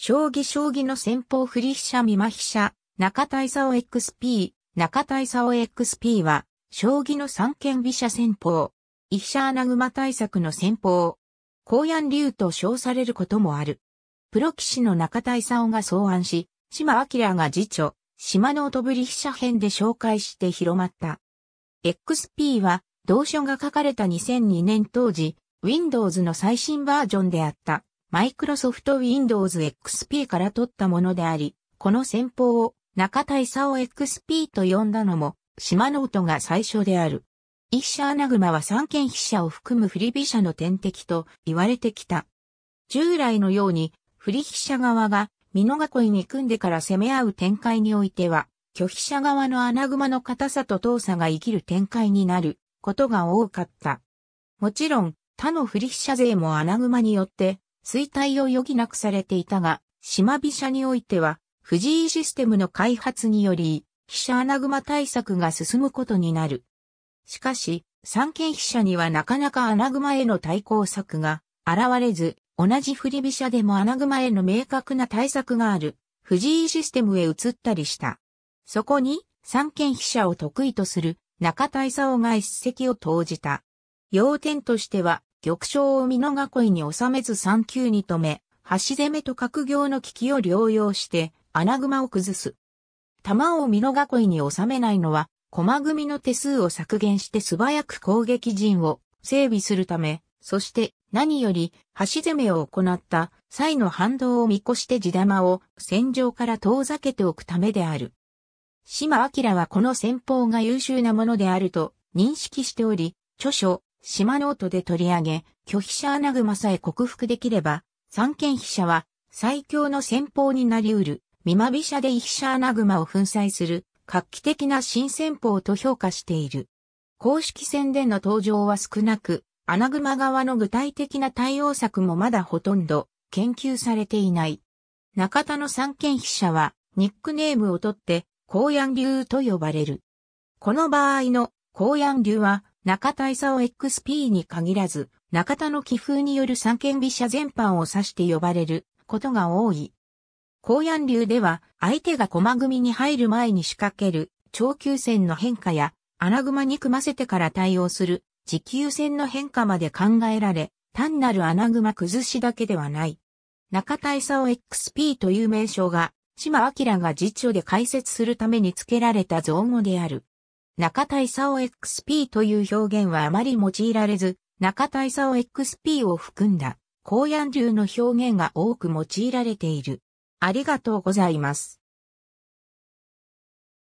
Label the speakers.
Speaker 1: 将棋将棋の先方振り飛車見間飛車、中田勲 XP、中田勲 XP は、将棋の三間飛車先方、飛車穴熊対策の先方、高安竜と称されることもある。プロ騎士の中田勲が草案し、島明が次著、島の音ぶり飛車編で紹介して広まった。XP は、同書が書かれた2002年当時、Windows の最新バージョンであった。マイクロソフト Windows XP から取ったものであり、この戦法を中田勲 XP と呼んだのも、島ノートが最初である。一社アナグマは三軒飛車を含む振り飛車の天敵と言われてきた。従来のように、振り飛車側が美濃囲いに組んでから攻め合う展開においては、拒否者側の穴熊の硬さと遠さが生きる展開になることが多かった。もちろん、他の振り飛車勢も穴熊によって衰退を余儀なくされていたが、島飛車においては、藤井システムの開発により、飛車穴熊対策が進むことになる。しかし、三権飛車にはなかなか穴熊への対抗策が現れず、同じ振り飛車でも穴熊への明確な対策がある、藤井システムへ移ったりした。そこに、三権飛車を得意とする中大佐が一石を投じた。要点としては、玉将を美濃囲いに収めず3級に止め、橋攻めと格行の危機を療養して、穴熊を崩す。玉を美濃囲いに収めないのは、駒組の手数を削減して素早く攻撃陣を整備するため、そして何より橋攻めを行った際の反動を見越して地玉を戦場から遠ざけておくためである。島明はこの戦法が優秀なものであると認識しており、著書、島ノートで取り上げ、拒否者アナグマさえ克服できれば、三剣飛車は最強の戦法になり得る、見ま飛車で飛車アナグマを粉砕する、画期的な新戦法と評価している。公式戦での登場は少なく、アナグマ側の具体的な対応策もまだほとんど研究されていない。中田の三剣飛車は、ニックネームをとって、高野流と呼ばれる。この場合の高野流は、中田勲 XP に限らず、中田の寄風による三間飛車全般を指して呼ばれることが多い。高安流では、相手が駒組みに入る前に仕掛ける、長級戦の変化や、穴熊に組ませてから対応する、持久戦の変化まで考えられ、単なる穴熊崩しだけではない。中大佐を XP という名称が、島明が実書で解説するために付けられた造語である。中田勲 XP という表現はあまり用いられず、中田勲 XP を含んだ、高野流の表現が多く用いられている。ありがとうございます。